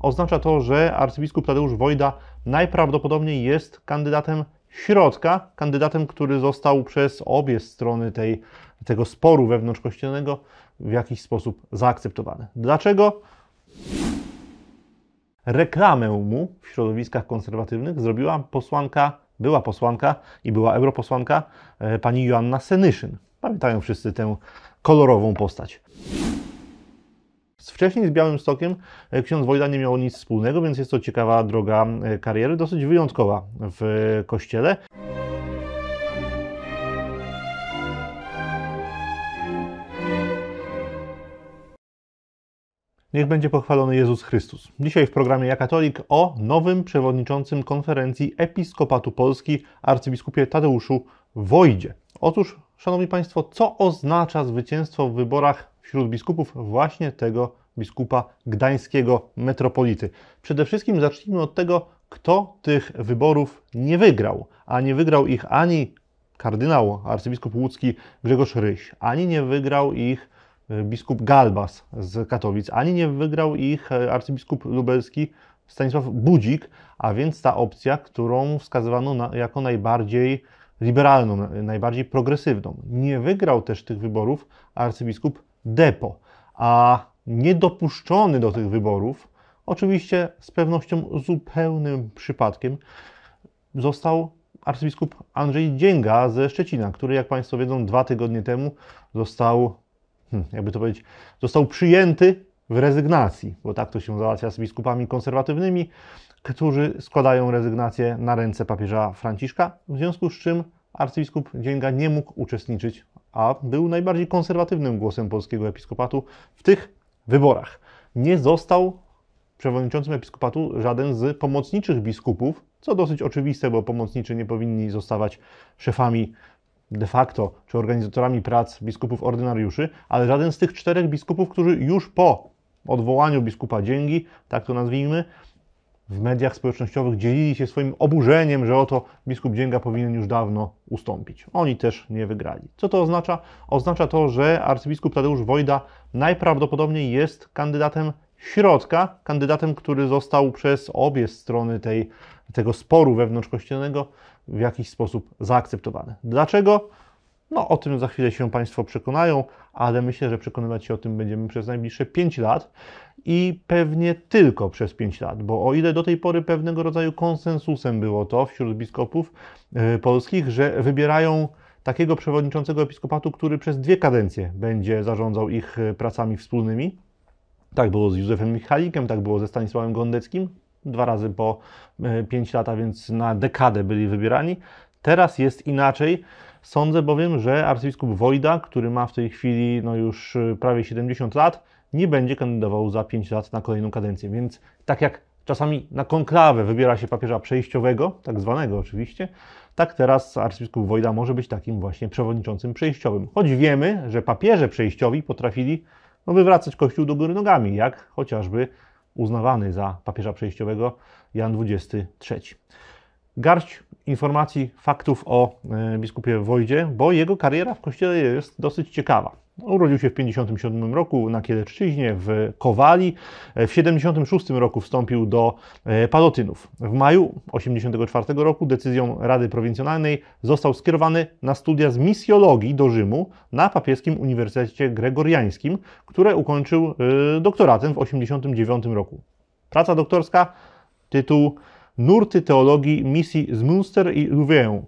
oznacza to, że arcybiskup Tadeusz Wojda najprawdopodobniej jest kandydatem środka, kandydatem, który został przez obie strony tej, tego sporu wewnątrzkościelnego w jakiś sposób zaakceptowany. Dlaczego? Reklamę mu w środowiskach konserwatywnych zrobiła posłanka, była posłanka i była europosłanka e, pani Joanna Senyszyn. Pamiętają wszyscy tę kolorową postać. Wcześniej z Białym Stokiem e, ksiądz Wojda nie miał nic wspólnego, więc jest to ciekawa droga e, kariery, dosyć wyjątkowa w kościele. Niech będzie pochwalony Jezus Chrystus. Dzisiaj w programie JAKATOLIK o nowym przewodniczącym konferencji Episkopatu Polski arcybiskupie Tadeuszu Wojdzie. Otóż, Szanowni Państwo, co oznacza zwycięstwo w wyborach wśród biskupów właśnie tego biskupa gdańskiego metropolity. Przede wszystkim zacznijmy od tego, kto tych wyborów nie wygrał, a nie wygrał ich ani kardynał arcybiskup łódzki Grzegorz Ryś, ani nie wygrał ich e, biskup Galbas z Katowic, ani nie wygrał ich e, arcybiskup lubelski Stanisław Budzik, a więc ta opcja, którą wskazywano na, jako najbardziej liberalną, najbardziej progresywną. Nie wygrał też tych wyborów arcybiskup depo, a niedopuszczony do tych wyborów, oczywiście z pewnością zupełnym przypadkiem, został arcybiskup Andrzej Dzięga ze Szczecina, który, jak Państwo wiedzą, dwa tygodnie temu został, hmm, jakby to powiedzieć, został przyjęty w rezygnacji, bo tak to się załatwia z biskupami konserwatywnymi, którzy składają rezygnację na ręce papieża Franciszka, w związku z czym arcybiskup Dzięga nie mógł uczestniczyć a był najbardziej konserwatywnym głosem polskiego episkopatu w tych wyborach. Nie został przewodniczącym episkopatu żaden z pomocniczych biskupów, co dosyć oczywiste, bo pomocniczy nie powinni zostawać szefami de facto czy organizatorami prac biskupów ordynariuszy, ale żaden z tych czterech biskupów, którzy już po odwołaniu biskupa Dzięgi, tak to nazwijmy, w mediach społecznościowych dzielili się swoim oburzeniem, że oto biskup Dzięga powinien już dawno ustąpić. Oni też nie wygrali. Co to oznacza? Oznacza to, że arcybiskup Tadeusz Wojda najprawdopodobniej jest kandydatem środka, kandydatem, który został przez obie strony tej, tego sporu wewnątrzkościelnego w jakiś sposób zaakceptowany. Dlaczego? No, o tym za chwilę się Państwo przekonają, ale myślę, że przekonywać się o tym będziemy przez najbliższe 5 lat i pewnie tylko przez 5 lat, bo o ile do tej pory pewnego rodzaju konsensusem było to wśród biskupów e, polskich, że wybierają takiego przewodniczącego episkopatu, który przez dwie kadencje będzie zarządzał ich e, pracami wspólnymi. Tak było z Józefem Michalikiem, tak było ze Stanisławem Gondeckim, dwa razy po 5 e, lat, a więc na dekadę byli wybierani. Teraz jest inaczej. Sądzę bowiem, że arcybiskup Wojda, który ma w tej chwili no już y, prawie 70 lat, nie będzie kandydował za 5 lat na kolejną kadencję. Więc tak jak czasami na konklawę wybiera się papieża przejściowego, tak zwanego oczywiście, tak teraz arcybiskup Wojda może być takim właśnie przewodniczącym przejściowym. Choć wiemy, że papieże przejściowi potrafili no, wywracać Kościół do góry nogami, jak chociażby uznawany za papieża przejściowego Jan XXIII garść informacji, faktów o e, biskupie Wojdzie, bo jego kariera w kościele jest dosyć ciekawa. Urodził się w 1957 roku na Kielecczyźnie w Kowali. E, w 1976 roku wstąpił do e, Palotynów. W maju 1984 roku decyzją Rady Prowincjonalnej został skierowany na studia z misjologii do Rzymu na Papieskim Uniwersytecie Gregoriańskim, które ukończył doktoratem w 1989 roku. Praca doktorska, tytuł nurty teologii misji z Münster i Louvain.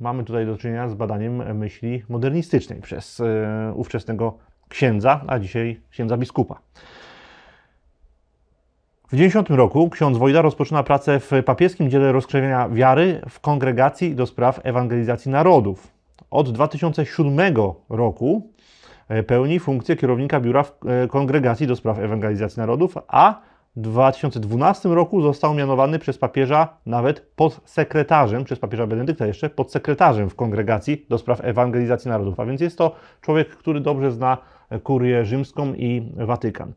Mamy tutaj do czynienia z badaniem myśli modernistycznej przez e, ówczesnego księdza, a dzisiaj księdza biskupa. W 90 roku ksiądz Wojda rozpoczyna pracę w papieskim dziele rozkrzewienia wiary w kongregacji do spraw ewangelizacji narodów. Od 2007 roku e, pełni funkcję kierownika biura w e, kongregacji do spraw ewangelizacji narodów, a 2012 roku został mianowany przez papieża nawet podsekretarzem, przez papieża Benedykta jeszcze, podsekretarzem w kongregacji do spraw ewangelizacji narodów. A więc jest to człowiek, który dobrze zna kurię rzymską i Watykan.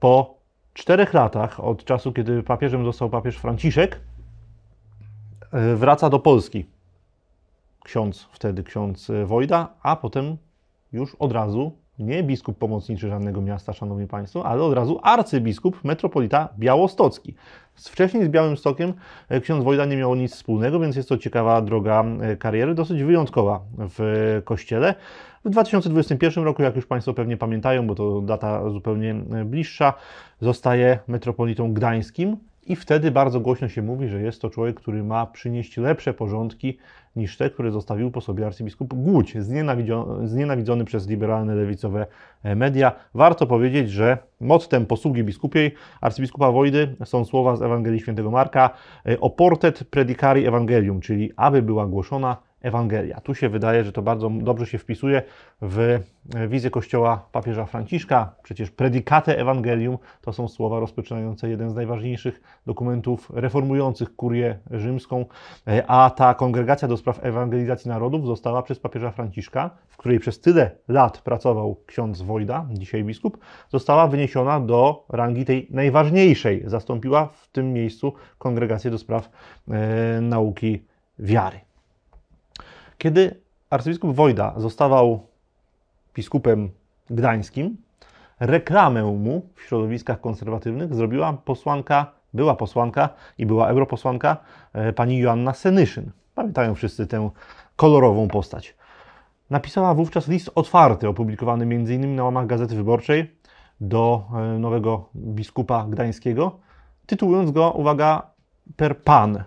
Po czterech latach od czasu, kiedy papieżem został papież Franciszek, e, wraca do Polski. Ksiądz wtedy, ksiądz e, Wojda, a potem już od razu nie biskup pomocniczy żadnego miasta, szanowni państwo, ale od razu arcybiskup metropolita białostocki. Wcześniej z Białym Stokiem e, ksiądz Wojda nie miał nic wspólnego, więc jest to ciekawa droga e, kariery, dosyć wyjątkowa w e, kościele. W 2021 roku, jak już Państwo pewnie pamiętają, bo to data zupełnie bliższa, zostaje metropolitą gdańskim i wtedy bardzo głośno się mówi, że jest to człowiek, który ma przynieść lepsze porządki niż te, które zostawił po sobie arcybiskup Głódź, znienawidzony przez liberalne lewicowe e, media. Warto powiedzieć, że mottem posługi biskupiej arcybiskupa Wojdy są słowa z Ewangelii Świętego Marka: e, Oportet predicari evangelium, czyli aby była głoszona Ewangelia. Tu się wydaje, że to bardzo dobrze się wpisuje w wizję kościoła papieża Franciszka. Przecież predikate Ewangelium to są słowa rozpoczynające jeden z najważniejszych dokumentów reformujących kurię rzymską, e, a ta kongregacja do spraw ewangelizacji narodów została przez papieża Franciszka, w której przez tyle lat pracował ksiądz Wojda, dzisiaj biskup, została wyniesiona do rangi tej najważniejszej. Zastąpiła w tym miejscu kongregację do spraw e, nauki wiary. Kiedy arcybiskup Wojda zostawał biskupem gdańskim, reklamę mu w środowiskach konserwatywnych zrobiła posłanka, była posłanka i była europosłanka e, pani Joanna Senyszyn. Pamiętają wszyscy tę kolorową postać. Napisała wówczas list otwarty, opublikowany m.in. na łamach Gazety Wyborczej do e, nowego biskupa gdańskiego, tytułując go, uwaga, per pan.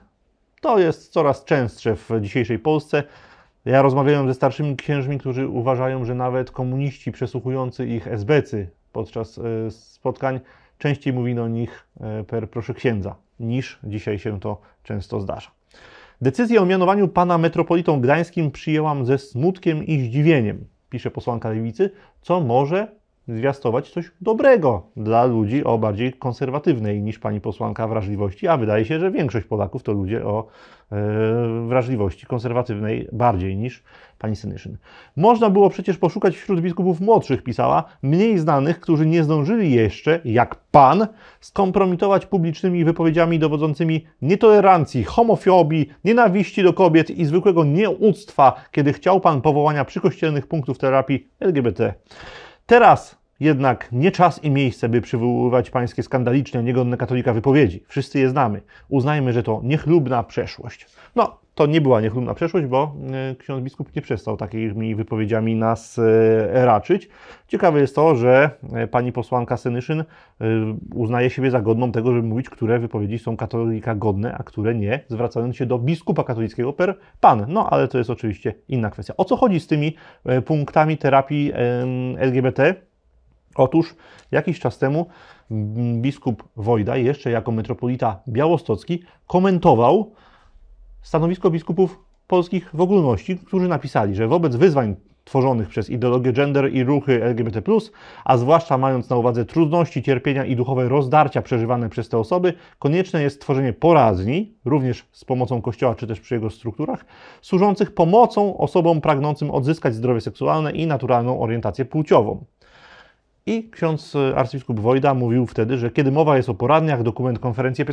To jest coraz częstsze w dzisiejszej Polsce ja rozmawiałem ze starszymi księżmi, którzy uważają, że nawet komuniści przesłuchujący ich SBcy podczas e, spotkań częściej mówi o nich e, per proszę księdza, niż dzisiaj się to często zdarza. Decyzję o mianowaniu pana metropolitą gdańskim przyjęłam ze smutkiem i zdziwieniem, pisze posłanka lewicy, co może zwiastować coś dobrego dla ludzi o bardziej konserwatywnej niż pani posłanka wrażliwości, a wydaje się, że większość Polaków to ludzie o e, wrażliwości konserwatywnej bardziej niż pani Synyszyn. Można było przecież poszukać wśród biskupów młodszych, pisała, mniej znanych, którzy nie zdążyli jeszcze, jak pan, skompromitować publicznymi wypowiedziami dowodzącymi nietolerancji, homofobii, nienawiści do kobiet i zwykłego nieuctwa, kiedy chciał pan powołania przykościelnych punktów terapii LGBT. Teraz jednak nie czas i miejsce, by przywoływać pańskie skandaliczne, niegodne katolika wypowiedzi. Wszyscy je znamy. Uznajmy, że to niechlubna przeszłość. No, to nie była niechlubna przeszłość, bo e, ksiądz biskup nie przestał takimi wypowiedziami nas e, raczyć. Ciekawe jest to, że e, pani posłanka Senyszyn uznaje siebie za godną tego, żeby mówić, które wypowiedzi są katolika godne, a które nie, zwracając się do biskupa katolickiego per pan. No ale to jest oczywiście inna kwestia. O co chodzi z tymi punktami terapii LGBT? Otóż jakiś czas temu biskup Wojda, jeszcze jako metropolita białostocki, komentował stanowisko biskupów polskich w ogólności, którzy napisali, że wobec wyzwań tworzonych przez ideologię gender i ruchy LGBT, a zwłaszcza mając na uwadze trudności, cierpienia i duchowe rozdarcia przeżywane przez te osoby, konieczne jest tworzenie porazni, również z pomocą Kościoła czy też przy jego strukturach, służących pomocą osobom pragnącym odzyskać zdrowie seksualne i naturalną orientację płciową. I ksiądz e, arcybiskup Wojda mówił wtedy, że kiedy mowa jest o poradniach, dokument konferencji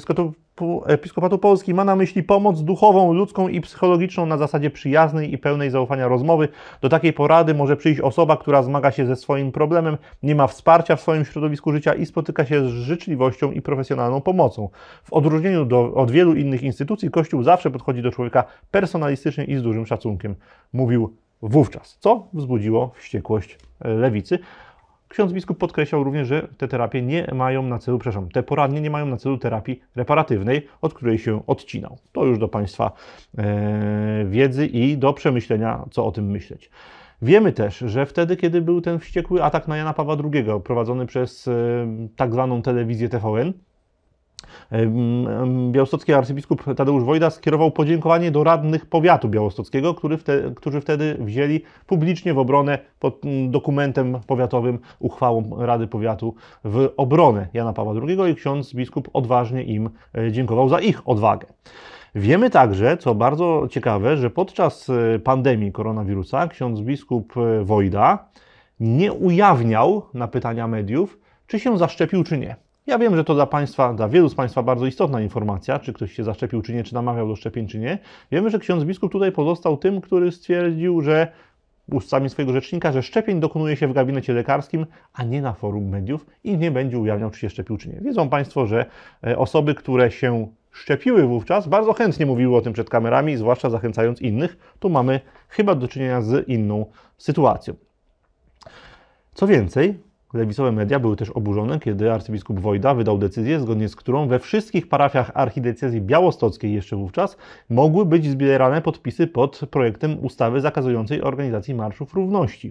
Episkopatu Polski ma na myśli pomoc duchową, ludzką i psychologiczną na zasadzie przyjaznej i pełnej zaufania rozmowy. Do takiej porady może przyjść osoba, która zmaga się ze swoim problemem, nie ma wsparcia w swoim środowisku życia i spotyka się z życzliwością i profesjonalną pomocą. W odróżnieniu do, od wielu innych instytucji, Kościół zawsze podchodzi do człowieka personalistycznie i z dużym szacunkiem, mówił wówczas, co wzbudziło wściekłość e, lewicy. Ksiądz biskup podkreślał również, że te terapie nie mają na celu, przepraszam, te poradnie nie mają na celu terapii reparatywnej, od której się odcinał. To już do Państwa e, wiedzy i do przemyślenia, co o tym myśleć. Wiemy też, że wtedy, kiedy był ten wściekły atak na Jana Pawła II prowadzony przez e, tak zwaną telewizję TVN, białostocki arcybiskup Tadeusz Wojda skierował podziękowanie do radnych powiatu białostockiego, który którzy wtedy wzięli publicznie w obronę pod dokumentem powiatowym, uchwałą Rady Powiatu w obronę Jana Pawła II i ksiądz biskup odważnie im e, dziękował za ich odwagę. Wiemy także, co bardzo ciekawe, że podczas e, pandemii koronawirusa ksiądz biskup e, Wojda nie ujawniał na pytania mediów, czy się zaszczepił, czy nie. Ja wiem, że to dla Państwa, dla wielu z Państwa bardzo istotna informacja, czy ktoś się zaszczepił, czy nie, czy namawiał do szczepień, czy nie. Wiemy, że ksiądz biskup tutaj pozostał tym, który stwierdził, że ustami swojego rzecznika, że szczepień dokonuje się w gabinecie lekarskim, a nie na forum mediów i nie będzie ujawniał, czy się szczepił, czy nie. Wiedzą Państwo, że e, osoby, które się szczepiły wówczas, bardzo chętnie mówiły o tym przed kamerami, zwłaszcza zachęcając innych. Tu mamy chyba do czynienia z inną sytuacją. Co więcej, Lewicowe media były też oburzone, kiedy arcybiskup Wojda wydał decyzję, zgodnie z którą we wszystkich parafiach archidiecezji białostockiej jeszcze wówczas mogły być zbierane podpisy pod projektem ustawy zakazującej organizacji marszów równości.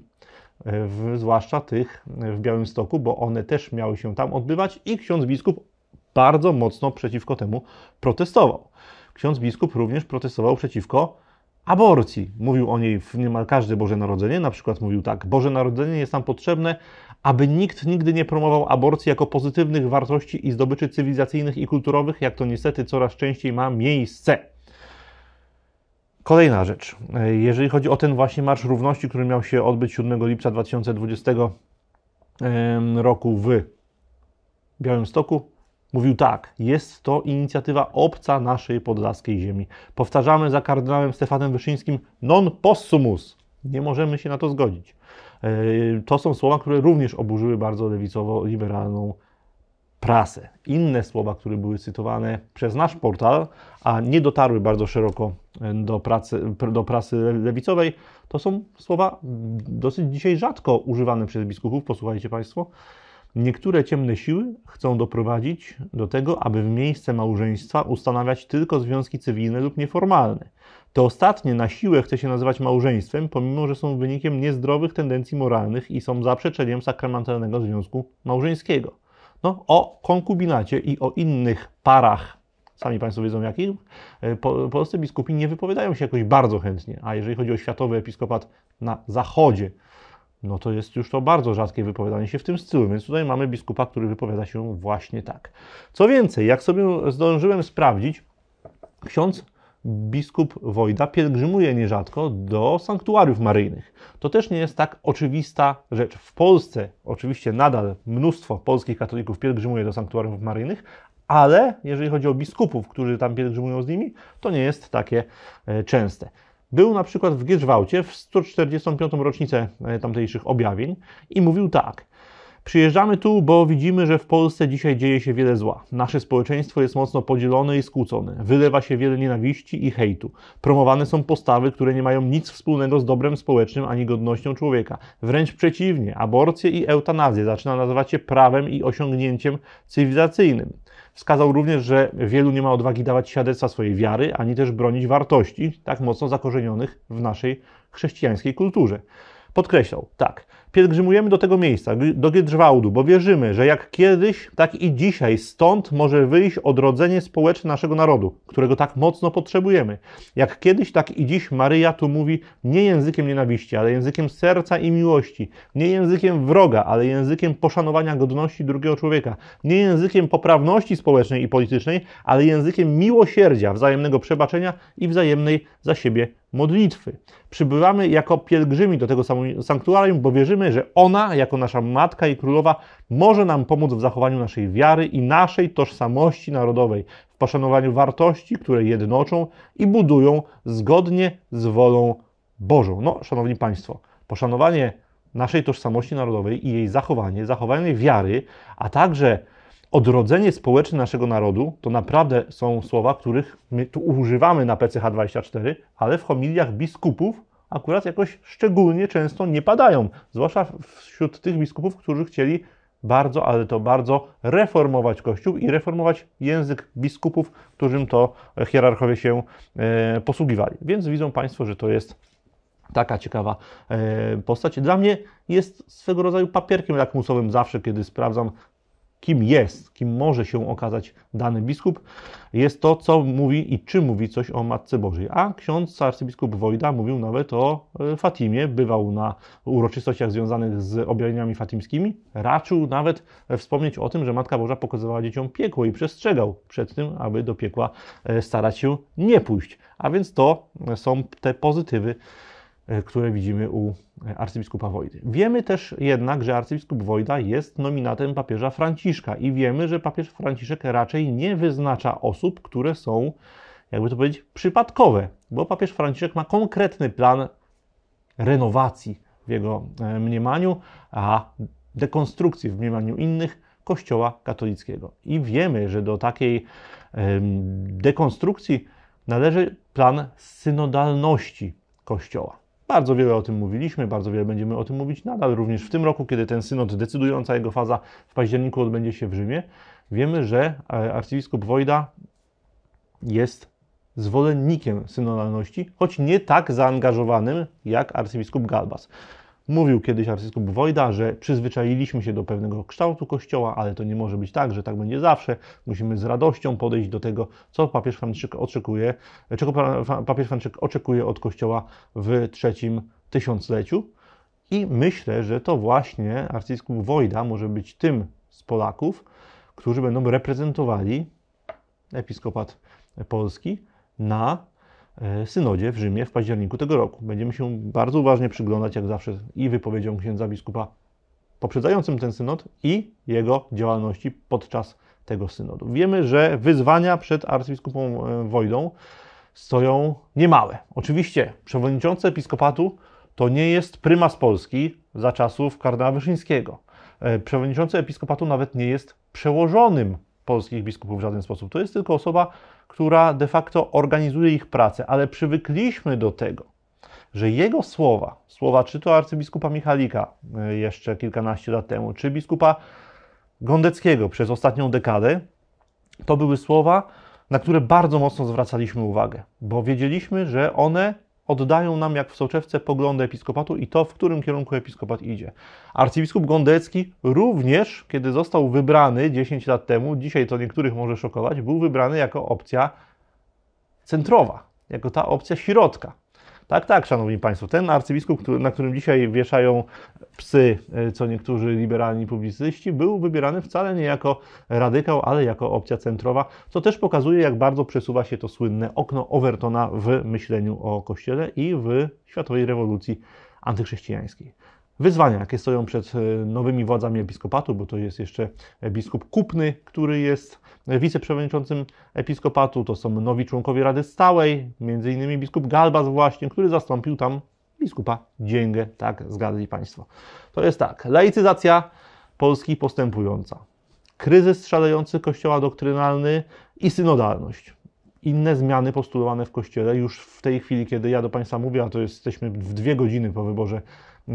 E, w, zwłaszcza tych w Białymstoku, bo one też miały się tam odbywać i ksiądz biskup bardzo mocno przeciwko temu protestował. Ksiądz biskup również protestował przeciwko aborcji. Mówił o niej w niemal każde Boże Narodzenie, na przykład mówił tak, Boże Narodzenie jest nam potrzebne, aby nikt nigdy nie promował aborcji jako pozytywnych wartości i zdobyczy cywilizacyjnych i kulturowych, jak to niestety coraz częściej ma miejsce. Kolejna rzecz. Jeżeli chodzi o ten właśnie Marsz Równości, który miał się odbyć 7 lipca 2020 roku w Białymstoku, mówił tak: Jest to inicjatywa obca naszej podlaskiej ziemi. Powtarzamy za kardynałem Stefanem Wyszyńskim non possumus. Nie możemy się na to zgodzić. E, to są słowa, które również oburzyły bardzo lewicowo-liberalną prasę. Inne słowa, które były cytowane przez nasz portal, a nie dotarły bardzo szeroko e, do, pracy, do prasy lewicowej, to są słowa dosyć dzisiaj rzadko używane przez biskupów. Posłuchajcie Państwo. Niektóre ciemne siły chcą doprowadzić do tego, aby w miejsce małżeństwa ustanawiać tylko związki cywilne lub nieformalne. To ostatnie na siłę chce się nazywać małżeństwem, pomimo że są wynikiem niezdrowych tendencji moralnych i są zaprzeczeniem sakramentalnego związku małżeńskiego. No, o konkubinacie i o innych parach, sami Państwo wiedzą jakich, e, po, polscy biskupi nie wypowiadają się jakoś bardzo chętnie. A jeżeli chodzi o światowy episkopat na zachodzie, no to jest już to bardzo rzadkie wypowiadanie się w tym stylu, więc tutaj mamy biskupa, który wypowiada się właśnie tak. Co więcej, jak sobie zdążyłem sprawdzić, ksiądz biskup Wojda pielgrzymuje nierzadko do sanktuariów maryjnych. To też nie jest tak oczywista rzecz. W Polsce oczywiście nadal mnóstwo polskich katolików pielgrzymuje do sanktuariów maryjnych, ale jeżeli chodzi o biskupów, którzy tam pielgrzymują z nimi, to nie jest takie e, częste. Był na przykład w Gierzwałcie w 145. rocznicę e, tamtejszych objawień i mówił tak: Przyjeżdżamy tu, bo widzimy, że w Polsce dzisiaj dzieje się wiele zła. Nasze społeczeństwo jest mocno podzielone i skłócone. Wylewa się wiele nienawiści i hejtu. Promowane są postawy, które nie mają nic wspólnego z dobrem społecznym ani godnością człowieka. Wręcz przeciwnie, aborcję i eutanazję zaczyna nazywać się prawem i osiągnięciem cywilizacyjnym. Wskazał również, że wielu nie ma odwagi dawać świadectwa swojej wiary, ani też bronić wartości tak mocno zakorzenionych w naszej chrześcijańskiej kulturze. Podkreślał, tak, pielgrzymujemy do tego miejsca, do Giedrzwałdu, bo wierzymy, że jak kiedyś, tak i dzisiaj stąd może wyjść odrodzenie społeczne naszego narodu, którego tak mocno potrzebujemy. Jak kiedyś, tak i dziś Maryja tu mówi nie językiem nienawiści, ale językiem serca i miłości, nie językiem wroga, ale językiem poszanowania godności drugiego człowieka, nie językiem poprawności społecznej i politycznej, ale językiem miłosierdzia, wzajemnego przebaczenia i wzajemnej za siebie modlitwy. Przybywamy jako pielgrzymi do tego sanktuarium, bo wierzymy, przekonany, że ona, jako nasza matka i królowa, może nam pomóc w zachowaniu naszej wiary i naszej tożsamości narodowej, w poszanowaniu wartości, które jednoczą i budują zgodnie z wolą Bożą. No, szanowni Państwo, poszanowanie naszej tożsamości narodowej i jej zachowanie, zachowanie wiary, a także odrodzenie społeczne naszego narodu, to naprawdę są słowa, których my tu używamy na PCH 24, ale w homiliach biskupów akurat jakoś szczególnie często nie padają, zwłaszcza wśród tych biskupów, którzy chcieli bardzo, ale to bardzo reformować Kościół i reformować język biskupów, którym to hierarchowie się e, posługiwali. Więc widzą Państwo, że to jest taka ciekawa e, postać. Dla mnie jest swego rodzaju papierkiem lakmusowym zawsze, kiedy sprawdzam kim jest, kim może się okazać dany biskup, jest to, co mówi i czy mówi coś o Matce Bożej. A ksiądz arcybiskup Wojda mówił nawet o e, Fatimie, bywał na uroczystościach związanych z objawieniami fatimskimi, raczył nawet wspomnieć o tym, że Matka Boża pokazywała dzieciom piekło i przestrzegał przed tym, aby do piekła e, starać się nie pójść. A więc to są te pozytywy E, które widzimy u e, arcybiskupa Wojdy. Wiemy też jednak, że arcybiskup Wojda jest nominatem papieża Franciszka i wiemy, że papież Franciszek raczej nie wyznacza osób, które są, jakby to powiedzieć, przypadkowe, bo papież Franciszek ma konkretny plan renowacji w jego e, mniemaniu, a dekonstrukcji w mniemaniu innych Kościoła katolickiego. I wiemy, że do takiej dekonstrukcji należy plan synodalności Kościoła. Bardzo wiele o tym mówiliśmy, bardzo wiele będziemy o tym mówić nadal, również w tym roku, kiedy ten synod, decydująca jego faza w październiku odbędzie się w Rzymie. Wiemy, że e, arcybiskup Wojda jest zwolennikiem synodalności, choć nie tak zaangażowanym jak arcybiskup Galbas. Mówił kiedyś arcybiskup Wojda, że przyzwyczailiśmy się do pewnego kształtu kościoła, ale to nie może być tak, że tak będzie zawsze. Musimy z radością podejść do tego, co papież Franciszek oczekuje, czego papież Franciszek oczekuje od kościoła w trzecim tysiącleciu. I myślę, że to właśnie arcybiskup Wojda może być tym z Polaków, którzy będą reprezentowali episkopat polski na E, synodzie w Rzymie w październiku tego roku. Będziemy się bardzo uważnie przyglądać, jak zawsze, i wypowiedziom księdza biskupa poprzedzającym ten synod i jego działalności podczas tego synodu. Wiemy, że wyzwania przed arcybiskupą e, Wojdą stoją niemałe. Oczywiście przewodniczący episkopatu to nie jest prymas Polski za czasów kardynała Wyszyńskiego. E, przewodniczący episkopatu nawet nie jest przełożonym polskich biskupów w żaden sposób. To jest tylko osoba która de facto organizuje ich pracę, ale przywykliśmy do tego, że jego słowa, słowa czy to arcybiskupa Michalika e, jeszcze kilkanaście lat temu, czy biskupa Gondeckiego przez ostatnią dekadę, to były słowa, na które bardzo mocno zwracaliśmy uwagę, bo wiedzieliśmy, że one oddają nam jak w soczewce poglądy episkopatu i to, w którym kierunku episkopat idzie. Arcybiskup Gondecki również, kiedy został wybrany 10 lat temu, dzisiaj to niektórych może szokować, był wybrany jako opcja centrowa, jako ta opcja środka. Tak, tak, szanowni państwo, ten arcybiskup, na którym dzisiaj wieszają psy, e, co niektórzy liberalni publicyści, był wybierany wcale nie jako radykał, ale jako opcja centrowa, co też pokazuje, jak bardzo przesuwa się to słynne okno Overtona w myśleniu o Kościele i w światowej rewolucji antychrześcijańskiej wyzwania, jakie stoją przed e, nowymi władzami episkopatu, bo to jest jeszcze biskup Kupny, który jest wiceprzewodniczącym episkopatu, to są nowi członkowie Rady Stałej, między innymi biskup Galbas właśnie, który zastąpił tam biskupa Dzięgę, tak, zgadli Państwo. To jest tak, laicyzacja Polski postępująca, kryzys szalejący kościoła doktrynalny i synodalność inne zmiany postulowane w kościele już w tej chwili, kiedy ja do Państwa mówię, a to jesteśmy w dwie godziny po wyborze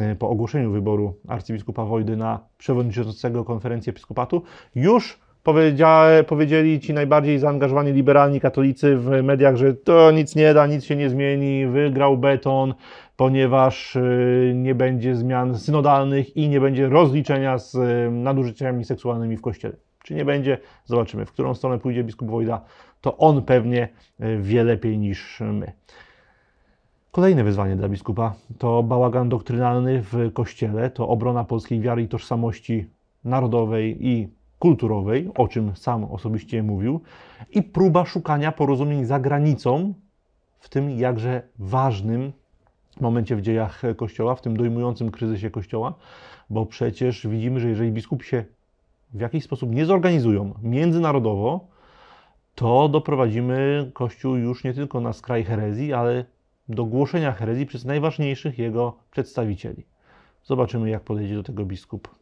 Y, po ogłoszeniu wyboru arcybiskupa Wojdy na przewodniczącego konferencji episkopatu, już powiedzieli ci najbardziej zaangażowani liberalni katolicy w mediach, że to nic nie da, nic się nie zmieni, wygrał beton, ponieważ y, nie będzie zmian synodalnych i nie będzie rozliczenia z y, nadużyciami seksualnymi w kościele. Czy nie będzie? Zobaczymy, w którą stronę pójdzie biskup Wojda. To on pewnie wie lepiej niż my. Kolejne wyzwanie dla biskupa to bałagan doktrynalny w kościele, to obrona polskiej wiary i tożsamości narodowej i kulturowej, o czym sam osobiście mówił, i próba szukania porozumień za granicą w tym jakże ważnym momencie w dziejach Kościoła, w tym dojmującym kryzysie Kościoła, bo przecież widzimy, że jeżeli biskup się w jakiś sposób nie zorganizują międzynarodowo, to doprowadzimy Kościół już nie tylko na skraj herezji, ale do głoszenia herezji przez najważniejszych jego przedstawicieli. Zobaczymy, jak podejdzie do tego biskup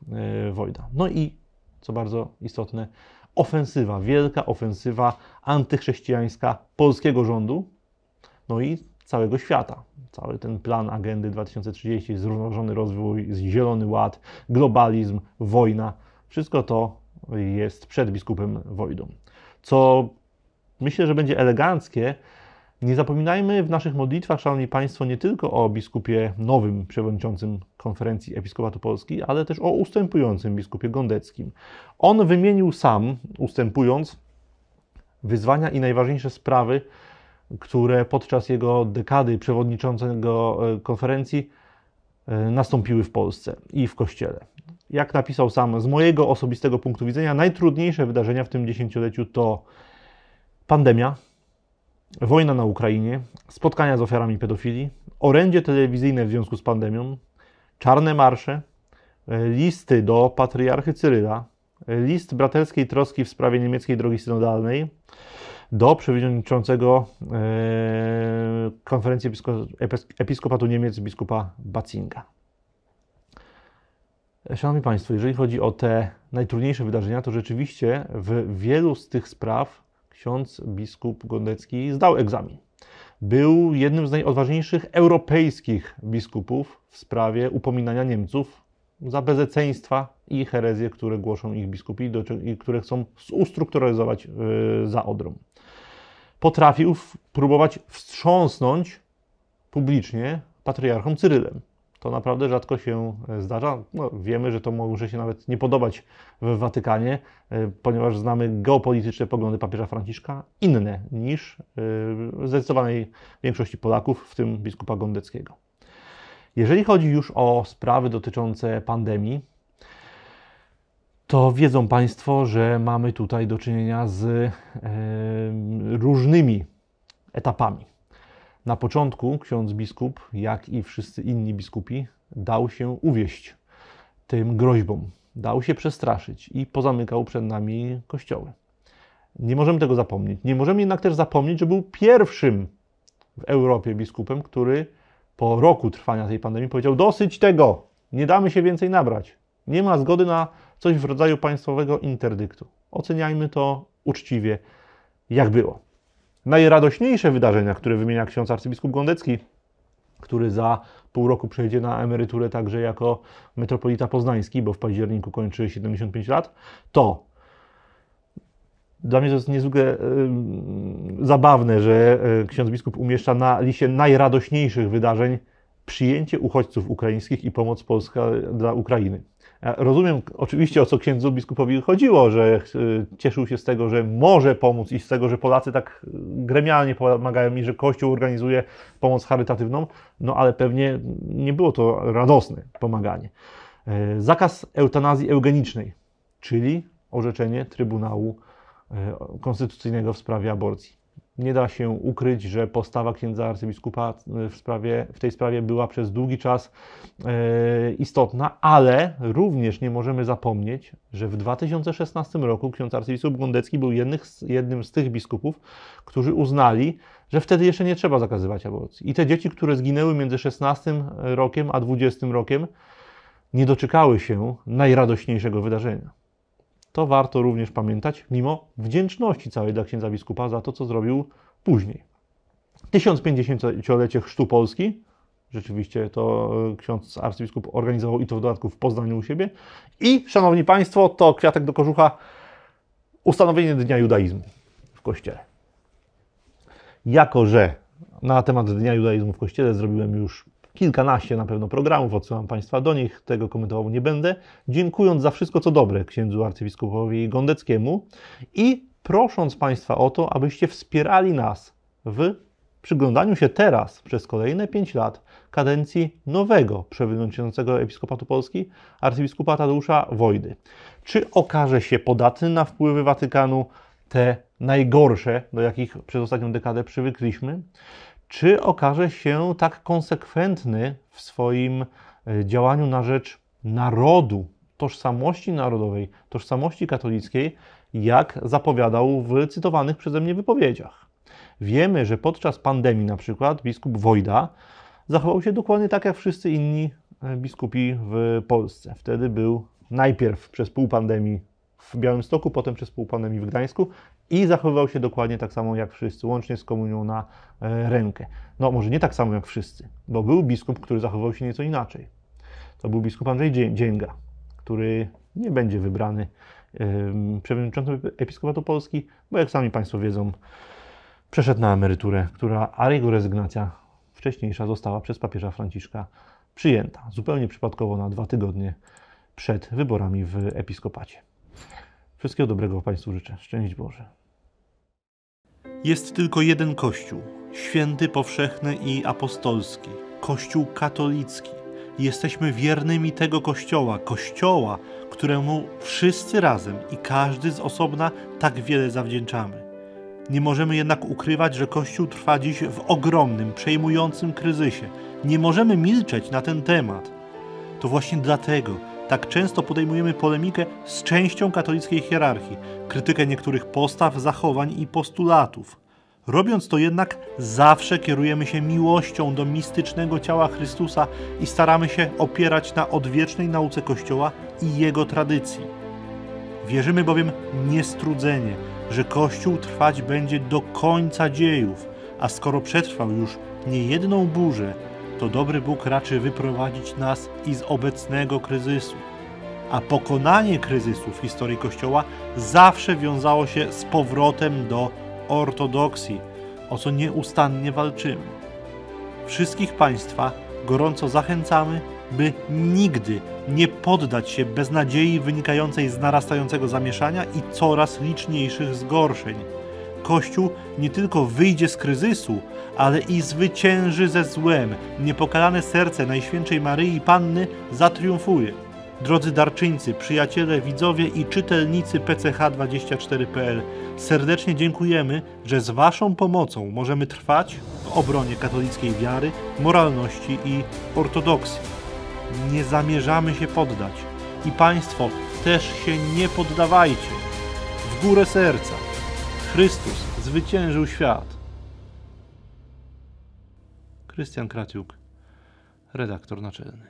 e, Wojda. No i, co bardzo istotne, ofensywa, wielka ofensywa antychrześcijańska polskiego rządu, no i całego świata. Cały ten plan agendy 2030, zrównoważony rozwój, zielony ład, globalizm, wojna, wszystko to jest przed biskupem Wojdą. Co myślę, że będzie eleganckie, nie zapominajmy w naszych modlitwach, Szanowni Państwo, nie tylko o biskupie nowym przewodniczącym konferencji Episkopatu Polski, ale też o ustępującym biskupie Gondeckim. On wymienił sam, ustępując, wyzwania i najważniejsze sprawy, które podczas jego dekady przewodniczącego e, konferencji e, nastąpiły w Polsce i w Kościele. Jak napisał sam, z mojego osobistego punktu widzenia, najtrudniejsze wydarzenia w tym dziesięcioleciu to pandemia, wojna na Ukrainie, spotkania z ofiarami pedofilii, orędzie telewizyjne w związku z pandemią, czarne marsze, e, listy do patriarchy Cyryla, e, list braterskiej troski w sprawie niemieckiej drogi synodalnej do przewodniczącego e, konferencji episkopatu Niemiec biskupa Bacinga. Szanowni Państwo, jeżeli chodzi o te najtrudniejsze wydarzenia, to rzeczywiście w wielu z tych spraw ksiądz biskup Gondecki zdał egzamin. Był jednym z najodważniejszych europejskich biskupów w sprawie upominania Niemców za bezeceństwa i herezje, które głoszą ich biskupi i które chcą ustrukturalizować e, za Odrą. Potrafił próbować wstrząsnąć publicznie patriarchą Cyrylem. To naprawdę rzadko się e, zdarza. No, wiemy, że to może się nawet nie podobać w Watykanie, e, ponieważ znamy geopolityczne poglądy papieża Franciszka inne niż e, zdecydowanej większości Polaków, w tym biskupa Gondeckiego. Jeżeli chodzi już o sprawy dotyczące pandemii, to wiedzą Państwo, że mamy tutaj do czynienia z różnymi etapami. Na początku ksiądz biskup, jak i wszyscy inni biskupi, dał się uwieść tym groźbom, dał się przestraszyć i pozamykał przed nami kościoły. Nie możemy tego zapomnieć. Nie możemy jednak też zapomnieć, że był pierwszym w Europie biskupem, który po roku trwania tej pandemii powiedział: Dosyć tego, nie damy się więcej nabrać. Nie ma zgody na coś w rodzaju państwowego interdyktu. Oceniajmy to uczciwie, jak było najradośniejsze wydarzenia, które wymienia ksiądz arcybiskup Gondecki, który za pół roku przejdzie na emeryturę także jako metropolita poznański, bo w październiku kończy 75 lat, to dla mnie to jest niezwykle y, zabawne, że e, ksiądz biskup umieszcza na liście najradośniejszych wydarzeń przyjęcie uchodźców ukraińskich i pomoc Polska dla Ukrainy. Rozumiem oczywiście, o co księdzu biskupowi chodziło, że e, cieszył się z tego, że może pomóc i z tego, że Polacy tak e, gremialnie pomagają mi, że Kościół organizuje pomoc charytatywną, no ale pewnie nie było to radosne pomaganie. E, zakaz eutanazji eugenicznej, czyli orzeczenie Trybunału Konstytucyjnego w sprawie aborcji nie da się ukryć, że postawa księdza arcybiskupa e, w, sprawie, w tej sprawie była przez długi czas e, istotna, ale również nie możemy zapomnieć, że w 2016 roku ksiądz arcybiskup Gondecki był jednym z tych biskupów, którzy uznali, że wtedy jeszcze nie trzeba zakazywać aborcji. I te dzieci, które zginęły między 16 rokiem a 20 rokiem, nie doczekały się najradośniejszego wydarzenia to warto również pamiętać, mimo wdzięczności całej dla księdza biskupa za to, co zrobił później. 1050-lecie Chrztu Polski, rzeczywiście to e, ksiądz arcybiskup organizował i to w dodatku w Poznaniu u siebie. I, szanowni państwo, to kwiatek do kożucha, ustanowienie Dnia Judaizmu w Kościele. Jako, że na temat Dnia Judaizmu w Kościele zrobiłem już kilkanaście na pewno programów, odsyłam Państwa do nich, tego komentował nie będę, dziękując za wszystko co dobre księdzu arcybiskupowi Gondeckiemu i prosząc Państwa o to, abyście wspierali nas w przyglądaniu się teraz przez kolejne 5 lat kadencji nowego przewodniczącego Episkopatu Polski, arcybiskupa Tadeusza Wojdy. Czy okaże się podatny na wpływy Watykanu te najgorsze, do jakich przez ostatnią dekadę przywykliśmy? czy okaże się tak konsekwentny w swoim e, działaniu na rzecz narodu, tożsamości narodowej, tożsamości katolickiej, jak zapowiadał w cytowanych przeze mnie wypowiedziach. Wiemy, że podczas pandemii na przykład biskup Wojda zachował się dokładnie tak jak wszyscy inni e, biskupi w Polsce. Wtedy był najpierw przez pół pandemii w Białymstoku, potem przez pół pandemii w Gdańsku, i zachowywał się dokładnie tak samo jak wszyscy, łącznie z komunią na e, rękę. No, może nie tak samo jak wszyscy, bo był biskup, który zachowywał się nieco inaczej. To był biskup Andrzej Dzięga, który nie będzie wybrany przewodniczącym Episkopatu Polski, bo jak sami Państwo wiedzą, przeszedł na emeryturę, która, a jego rezygnacja wcześniejsza została przez papieża Franciszka przyjęta zupełnie przypadkowo na dwa tygodnie przed wyborami w episkopacie. Wszystkiego dobrego Państwu życzę. Szczęść Boże. Jest tylko jeden Kościół, święty, powszechny i apostolski, Kościół katolicki. Jesteśmy wiernymi tego Kościoła, Kościoła, któremu wszyscy razem i każdy z osobna tak wiele zawdzięczamy. Nie możemy jednak ukrywać, że Kościół trwa dziś w ogromnym, przejmującym kryzysie. Nie możemy milczeć na ten temat. To właśnie dlatego tak często podejmujemy polemikę z częścią katolickiej hierarchii, krytykę niektórych postaw, zachowań i postulatów. Robiąc to jednak, zawsze kierujemy się miłością do mistycznego ciała Chrystusa i staramy się opierać na odwiecznej nauce Kościoła i jego tradycji. Wierzymy bowiem niestrudzenie, że Kościół trwać będzie do końca dziejów, a skoro przetrwał już niejedną burzę, to dobry Bóg raczy wyprowadzić nas i z obecnego kryzysu. A pokonanie kryzysu w historii Kościoła zawsze wiązało się z powrotem do ortodoksji, o co nieustannie walczymy. Wszystkich Państwa gorąco zachęcamy, by nigdy nie poddać się beznadziei wynikającej z narastającego zamieszania i coraz liczniejszych zgorszeń Kościół nie tylko wyjdzie z kryzysu, ale i zwycięży ze złem. Niepokalane serce Najświętszej Maryi Panny zatriumfuje. Drodzy darczyńcy, przyjaciele, widzowie i czytelnicy PCH24.pl, serdecznie dziękujemy, że z Waszą pomocą możemy trwać w obronie katolickiej wiary, moralności i ortodoksji. Nie zamierzamy się poddać i Państwo też się nie poddawajcie. W górę serca! Chrystus zwyciężył świat. Krystian Kraciuk, redaktor naczelny.